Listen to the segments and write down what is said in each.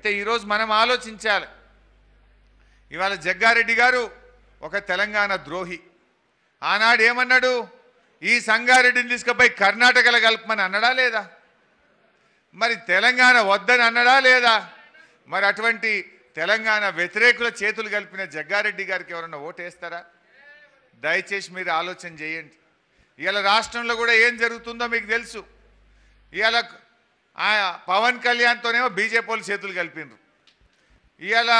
అయితే ఈరోజు మనం ఆలోచించాలి ఇవాళ జగ్గారెడ్డి గారు ఒక తెలంగాణ ద్రోహి ఆనాడు ఏమన్నాడు ఈ సంగారెడ్డిని తీసుకుపోయి కర్ణాటకలో కలపమని అన్నడా లేదా మరి తెలంగాణ వద్దని అన్నడా లేదా మరి అటువంటి తెలంగాణ వ్యతిరేకుల చేతులు కలిపిన జగ్గారెడ్డి గారికి ఎవరన్నా ఓటేస్తారా దయచేసి మీరు ఆలోచన చేయండి ఇవాళ రాష్ట్రంలో కూడా ఏం జరుగుతుందో మీకు తెలుసు ఇవాళ పవన్ కళ్యాణ్తోనేమో బీజేపీ వాళ్ళు చేతులు కలిపినారు ఇవాళ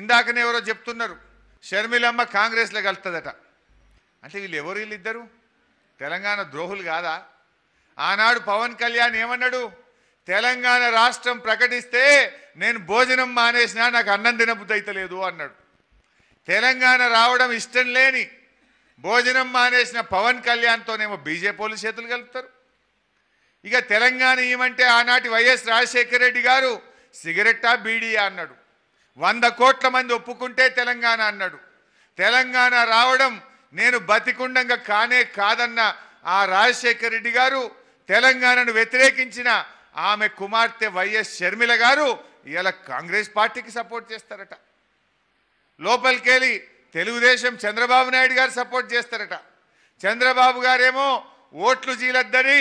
ఇందాకనే ఎవరో చెప్తున్నారు షర్మిలమ్మ కాంగ్రెస్లో కలుస్తుందట అంటే వీళ్ళు ఎవరు వీళ్ళిద్దరు తెలంగాణ ద్రోహులు కాదా ఆనాడు పవన్ కళ్యాణ్ ఏమన్నాడు తెలంగాణ రాష్ట్రం ప్రకటిస్తే నేను భోజనం మానేసినా నాకు అన్నం తినబుద్ధి అయితలేదు అన్నాడు తెలంగాణ రావడం ఇష్టం లేని భోజనం మానేసిన పవన్ కళ్యాణ్తోనేమో బీజేపీ చేతులు కలుపుతారు ఇక తెలంగాణ ఏమంటే ఆనాటి వైఎస్ రాజశేఖర రెడ్డి గారు సిగరెట్టా బీడియా అన్నాడు వంద కోట్ల మంది ఒప్పుకుంటే తెలంగాణ అన్నాడు తెలంగాణ రావడం నేను బతికుండంగా కానే కాదన్న ఆ రాజశేఖర రెడ్డి గారు తెలంగాణను వ్యతిరేకించిన ఆమె కుమార్తె వైఎస్ షర్మిల గారు ఇలా కాంగ్రెస్ పార్టీకి సపోర్ట్ చేస్తారట లోపలికెళ్ళి తెలుగుదేశం చంద్రబాబు నాయుడు గారు సపోర్ట్ చేస్తారట చంద్రబాబు గారేమో ఓట్లు జీలొద్దని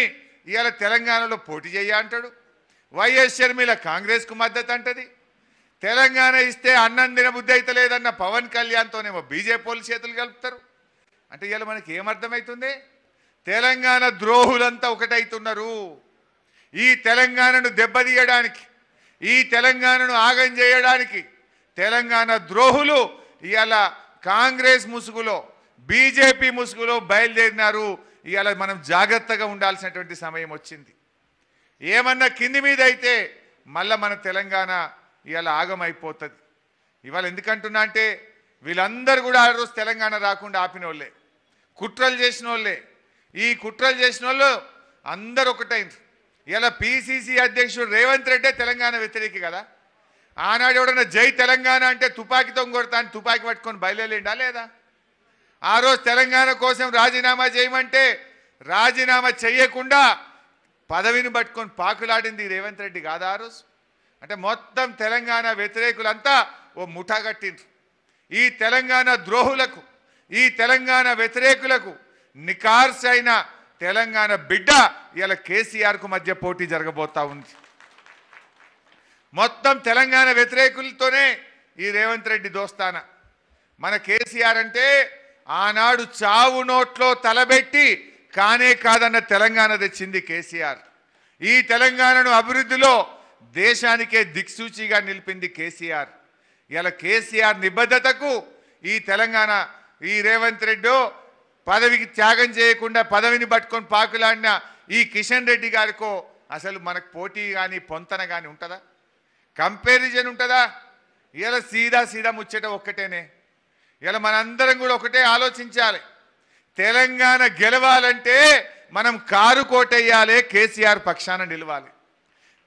ఇవాళ తెలంగాణలో పోటీ చేయ అంటాడు వైఎస్ షర్మిల కాంగ్రెస్కు మద్దతు అంటది తెలంగాణ ఇస్తే అన్నం తినబుద్ధి అయితే లేదన్న పవన్ కళ్యాణ్తోనేమో బీజేపీలు చేతులు కలుపుతారు అంటే ఇవాళ మనకి ఏమర్థమవుతుంది తెలంగాణ ద్రోహులంతా ఒకటైతున్నారు ఈ తెలంగాణను దెబ్బతీయడానికి ఈ తెలంగాణను ఆగం చేయడానికి తెలంగాణ ద్రోహులు ఇవాళ కాంగ్రెస్ ముసుగులో బీజేపీ ముసుగులో బయలుదేరినారు ఇవాళ మనం జాగ్రత్తగా ఉండాల్సినటువంటి సమయం వచ్చింది ఏమన్నా కింది మీద అయితే మళ్ళీ మన తెలంగాణ ఇవాళ ఆగమైపోతుంది ఇవాళ ఎందుకంటున్నా అంటే వీళ్ళందరూ కూడా ఆ రోజు తెలంగాణ రాకుండా ఆపిన వాళ్ళే కుట్రలు చేసిన వాళ్ళే ఈ కుట్రలు చేసిన వాళ్ళు అందరు ఒకటైంది ఇలా పిసిసి అధ్యక్షుడు రేవంత్ రెడ్డే తెలంగాణ వ్యతిరేకి కదా ఆనాడు ఎవడన్నా జై తెలంగాణ అంటే తుపాకీతో కొడతా అని తుపాకీ పట్టుకొని బయలుదేరిండా లేదా ఆ రోజు తెలంగాణ కోసం రాజీనామా చేయమంటే రాజీనామా చేయకుండా పదవిని పట్టుకొని పాకులాడింది రేవంత్ రెడ్డి కాదా ఆ రోజు అంటే మొత్తం తెలంగాణ వ్యతిరేకులంతా ఓ ముఠా కట్టిండ్రు ఈ తెలంగాణ ద్రోహులకు ఈ తెలంగాణ వ్యతిరేకులకు నికార్స్ అయిన తెలంగాణ బిడ్డ ఇలా కేసీఆర్కు మధ్య పోటీ జరగబోతా ఉంది మొత్తం తెలంగాణ వ్యతిరేకులతోనే ఈ రేవంత్ రెడ్డి దోస్తాన మన కేసీఆర్ అంటే ఆనాడు చావు నోట్లో తలబెట్టి కానే కాదన్న తెలంగాణ తెచ్చింది కేసీఆర్ ఈ తెలంగాణను అభివృద్ధిలో దేశానికే దిక్సూచిగా నిలిపింది కేసీఆర్ ఇలా కేసీఆర్ నిబద్ధతకు ఈ తెలంగాణ ఈ రేవంత్ రెడ్డి పదవికి త్యాగం చేయకుండా పదవిని పట్టుకొని పాకులాడిన ఈ కిషన్ రెడ్డి గారికో అసలు మనకు పోటీ కానీ పొంతన కానీ ఉంటుందా కంపారిజన్ ఉంటుందా ఇలా సీదా సీదా ముచ్చట ఒక్కటేనే ఇలా మనందరం కూడా ఒకటే ఆలోచించాలి తెలంగాణ గెలవాలంటే మనం కారు కోటయ్యాలి కేసీఆర్ పక్షాన నిలవాలి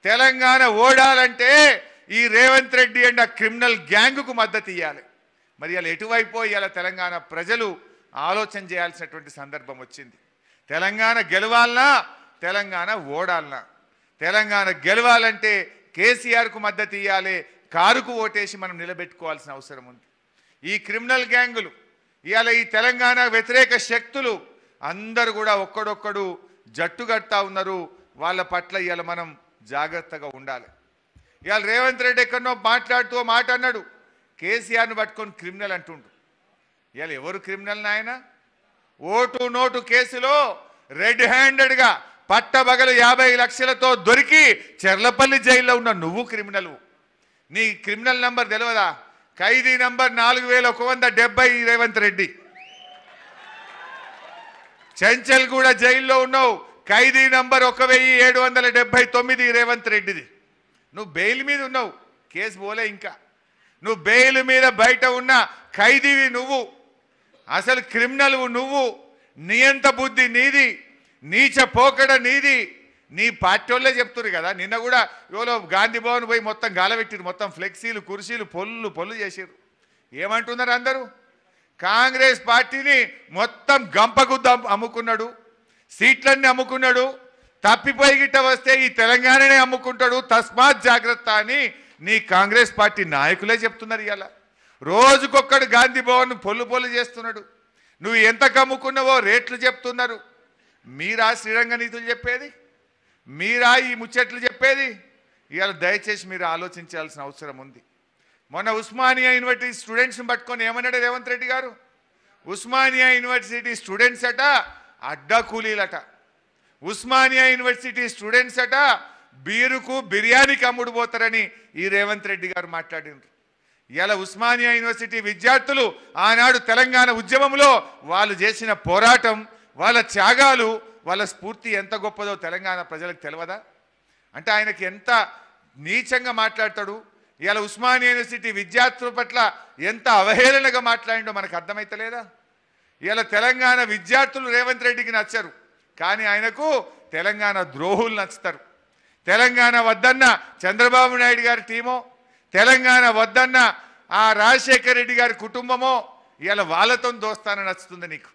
తెలంగాణ ఓడాలంటే ఈ రేవంత్ రెడ్డి అండ్ ఆ క్రిమినల్ గ్యాంగ్కు మద్దతు ఇవ్వాలి మరి ఇలా ఎటువైపో ఇలా తెలంగాణ ప్రజలు ఆలోచన చేయాల్సినటువంటి సందర్భం వచ్చింది తెలంగాణ గెలవాలనా తెలంగాణ ఓడాలనా తెలంగాణ గెలవాలంటే కేసీఆర్కు మద్దతు ఇవ్వాలి కారుకు ఓటేసి మనం నిలబెట్టుకోవాల్సిన అవసరం ఉంది ఈ క్రిమినల్ గ్యాంగులు ఇవాళ ఈ తెలంగాణ వ్యతిరేక శక్తులు అందరు కూడా ఒక్కడొక్కడు జట్టుగట్టా ఉన్నారు వాళ్ళ పట్ల ఇవాళ మనం జాగ్రత్తగా ఉండాలి ఇవాళ రేవంత్ రెడ్డి ఎక్కడనో మాట్లాడుతూ మాట అన్నాడు కేసీఆర్ను పట్టుకొని క్రిమినల్ అంటుండు ఇవాళ ఎవరు క్రిమినల్ నాయన ఓటు నోటు కేసులో రెడ్ హ్యాండెడ్గా పట్టబగలు యాభై లక్షలతో దొరికి చెర్లపల్లి జైల్లో ఉన్న నువ్వు క్రిమినల్ నీ క్రిమినల్ నంబర్ తెలియదా ఖైదీ నంబర్ నాలుగు వేల ఒక వంద డెబ్బై రేవంత్ రెడ్డి చెంచల్ కూడా జైల్లో ఉన్నావు ఖైదీ నంబర్ ఒక వెయ్యి ఏడు వందల డెబ్బై తొమ్మిది రేవంత్ రెడ్డిది నువ్వు బెయిల్ మీద ఉన్నావు కేసు పోలే ఇంకా నువ్వు బెయిల్ మీద బయట ఉన్న ఖైదీవి నువ్వు అసలు క్రిమినల్ నువ్వు నియంత బుద్ధి నీది నీచ పోకడ నీది నీ పార్టీ వాళ్ళే చెప్తున్నారు కదా నిన్న కూడా ఇవాళ గాంధీ భవన్ పోయి మొత్తం గాలబెట్టిరు మొత్తం ఫ్లెక్సీలు కుర్చీలు పొల్లు పొల్లు చేసారు ఏమంటున్నారు అందరూ కాంగ్రెస్ పార్టీని మొత్తం గంపగుద్ద అమ్ముకున్నాడు సీట్లన్నీ అమ్ముకున్నాడు తప్పిపోయి గిట్ట వస్తే ఈ తెలంగాణనే అమ్ముకుంటాడు తస్మాత్ జాగ్రత్త అని నీ కాంగ్రెస్ పార్టీ నాయకులే చెప్తున్నారు ఇలా రోజుకొక్కడు గాంధీ భవన్ పొల్లు పొల్లు చేస్తున్నాడు నువ్వు ఎంత కమ్ముకున్నావో రేట్లు చెప్తున్నారు మీరా శ్రీరంగ నిధులు చెప్పేది మీరా ఈ ముచ్చట్లు చెప్పేది ఇవాళ దయచేసి మీరు ఆలోచించాల్సిన అవసరం ఉంది మొన్న ఉస్మానియా యూనివర్సిటీ స్టూడెంట్స్ని పట్టుకొని ఏమన్నాడు రేవంత్ రెడ్డి గారు ఉస్మానియా యూనివర్సిటీ స్టూడెంట్స్ అట అడ్డా కూలీలట ఉస్మానియా యూనివర్సిటీ స్టూడెంట్స్ అట బీరుకు బిర్యానీకి అమ్ముడు పోతారని ఈ రేవంత్ రెడ్డి గారు మాట్లాడినారు ఇలా ఉస్మానియా యూనివర్సిటీ విద్యార్థులు ఆనాడు తెలంగాణ ఉద్యమంలో వాళ్ళు చేసిన పోరాటం వాళ్ళ త్యాగాలు వాళ్ళ స్ఫూర్తి ఎంత గొప్పదో తెలంగాణ ప్రజలకు తెలియదా అంటే ఆయనకి ఎంత నీచంగా మాట్లాడతాడు ఇవాళ ఉస్మాన్ యూనివర్సిటీ విద్యార్థుల పట్ల ఎంత అవహేళనగా మాట్లాడిండో మనకు అర్థమైతలేదా ఇవాళ తెలంగాణ విద్యార్థులు రేవంత్ రెడ్డికి నచ్చరు కానీ ఆయనకు తెలంగాణ ద్రోహులు నచ్చుతారు తెలంగాణ వద్దన్న చంద్రబాబు నాయుడు గారి టీమో తెలంగాణ వద్దన్న ఆ రాజశేఖర రెడ్డి గారి కుటుంబమో ఇవాళ వాళ్ళతో దోస్తాన నచ్చుతుంది నీకు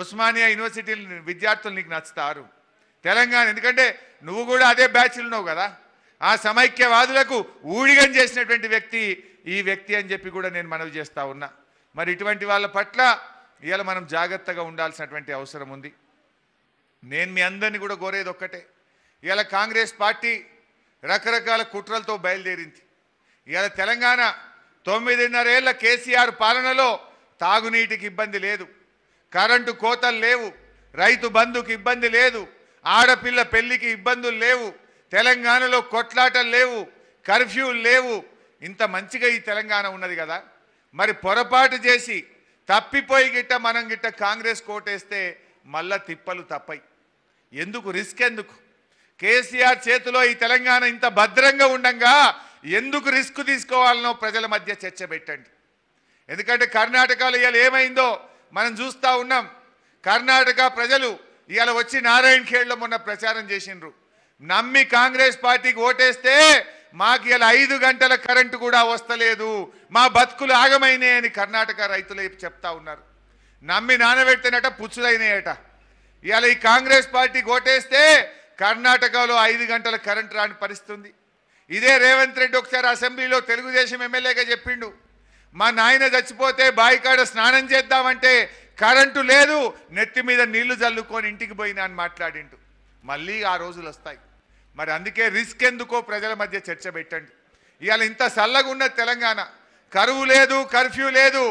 ఉస్మానియా యూనివర్సిటీ విద్యార్థులు నీకు నచ్చుతారు తెలంగాణ ఎందుకంటే నువ్వు కూడా అదే బ్యాచ్లున్నావు కదా ఆ సమైక్యవాదులకు ఊడిగం చేసినటువంటి వ్యక్తి ఈ వ్యక్తి అని చెప్పి కూడా నేను మనవి చేస్తూ ఉన్నా మరి ఇటువంటి వాళ్ళ పట్ల ఇవాళ మనం జాగ్రత్తగా ఉండాల్సినటువంటి అవసరం ఉంది నేను మీ అందరినీ కూడా కోరేది ఒక్కటే ఇవాళ కాంగ్రెస్ పార్టీ రకరకాల కుట్రలతో బయలుదేరింది ఇవాళ తెలంగాణ తొమ్మిదిన్నరేళ్ల కేసీఆర్ పాలనలో తాగునీటికి ఇబ్బంది లేదు కరెంటు కోతలు లేవు రైతు బంధుకి ఇబ్బంది లేదు ఆడపిల్ల పెళ్లికి ఇబ్బందులు లేవు తెలంగాణలో కొట్లాటలు లేవు కర్ఫ్యూలు లేవు ఇంత మంచిగా ఈ తెలంగాణ ఉన్నది కదా మరి పొరపాటు చేసి తప్పిపోయి గిట్ట మనం గిట్ట కాంగ్రెస్ కోటేస్తే మళ్ళా తిప్పలు తప్పాయి ఎందుకు రిస్క్ ఎందుకు కేసీఆర్ చేతిలో ఈ తెలంగాణ ఇంత భద్రంగా ఉండగా ఎందుకు రిస్క్ తీసుకోవాలనో ప్రజల మధ్య చర్చ పెట్టండి ఎందుకంటే కర్ణాటకలో ఇవాళ ఏమైందో మనం చూస్తూ ఉన్నాం కర్ణాటక ప్రజలు ఇవాళ వచ్చి నారాయణ ఖేడ్లో మొన్న ప్రచారం చేసిండ్రు నమ్మి కాంగ్రెస్ పార్టీకి ఓటేస్తే మాకు ఇలా ఐదు గంటల కరెంటు కూడా వస్తలేదు మా బతుకులు ఆగమైనాయి అని కర్ణాటక రైతులు చెప్తా ఉన్నారు నమ్మి నానబెడితేనట పుచ్చులైనాయట ఇవాళ ఈ కాంగ్రెస్ పార్టీకి ఓటేస్తే కర్ణాటకలో ఐదు గంటల కరెంటు రాని పరిస్థితి ఇదే రేవంత్ రెడ్డి ఒకసారి అసెంబ్లీలో తెలుగుదేశం ఎమ్మెల్యేగా చెప్పిండు మా నాయన చచ్చిపోతే బాయికాడ స్నానం చేద్దామంటే కరెంటు లేదు నెత్తి మీద నీళ్లు చల్లుకొని ఇంటికి పోయినా అని మాట్లాడిండు మళ్ళీ ఆ రోజులు వస్తాయి మరి అందుకే రిస్క్ ఎందుకో ప్రజల మధ్య చర్చ పెట్టండి ఇవాళ ఇంత చల్లగున్న తెలంగాణ కరువు లేదు కర్ఫ్యూ లేదు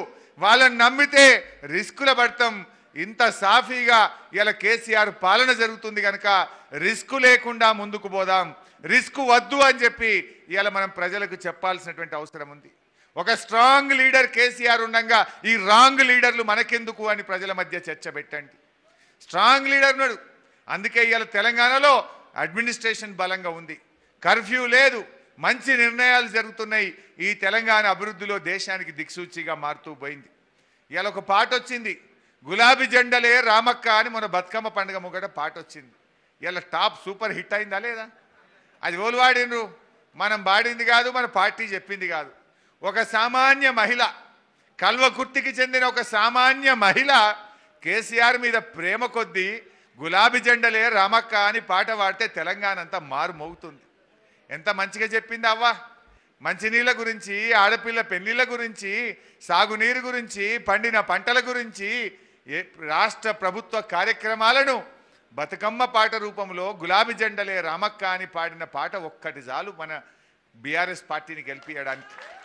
వాళ్ళని నమ్మితే రిస్కుల పడతాం ఇంత సాఫీగా ఇలా కేసీఆర్ పాలన జరుగుతుంది కనుక రిస్క్ లేకుండా ముందుకు పోదాం రిస్క్ వద్దు అని చెప్పి ఇలా మనం ప్రజలకు చెప్పాల్సినటువంటి అవసరం ఉంది ఒక స్ట్రాంగ్ లీడర్ కేసీఆర్ ఉండగా ఈ రాంగ్ లీడర్లు మనకెందుకు అని ప్రజల మధ్య చర్చ పెట్టండి స్ట్రాంగ్ లీడర్ ఉన్నాడు అందుకే ఇవాళ తెలంగాణలో అడ్మినిస్ట్రేషన్ బలంగా ఉంది కర్ఫ్యూ లేదు మంచి నిర్ణయాలు జరుగుతున్నాయి ఈ తెలంగాణ అభివృద్ధిలో దేశానికి దిక్సూచిగా మారుతూ పోయింది ఇవాళ ఒక పాట వచ్చింది గులాబీ జెండలే రామక్క అని మన బతుకమ్మ పండుగ ముగట పాట వచ్చింది ఇలా టాప్ సూపర్ హిట్ అయిందా లేదా అది ఓలు పాడిండ్రు మనం పాడింది కాదు మన పార్టీ చెప్పింది కాదు ఒక సామాన్య మహిళ కల్వకుర్తికి చెందిన ఒక సామాన్య మహిళ కేసీఆర్ మీద ప్రేమ కొద్దీ గులాబీ జెండలే రామక్క అని పాట పాడితే తెలంగాణ అంతా మారుమవుతుంది ఎంత మంచిగా చెప్పింది అవ్వ మంచినీళ్ళ గురించి ఆడపిల్ల పెళ్లిళ్ళ గురించి సాగునీరు గురించి పండిన పంటల గురించి రాష్ట్ర ప్రభుత్వ కార్యక్రమాలను బతుకమ్మ పాట రూపంలో గులాబీ జెండలే రామక్క అని పాడిన పాట ఒక్కటి చాలు మన బీఆర్ఎస్ పార్టీని గెలిపించడానికి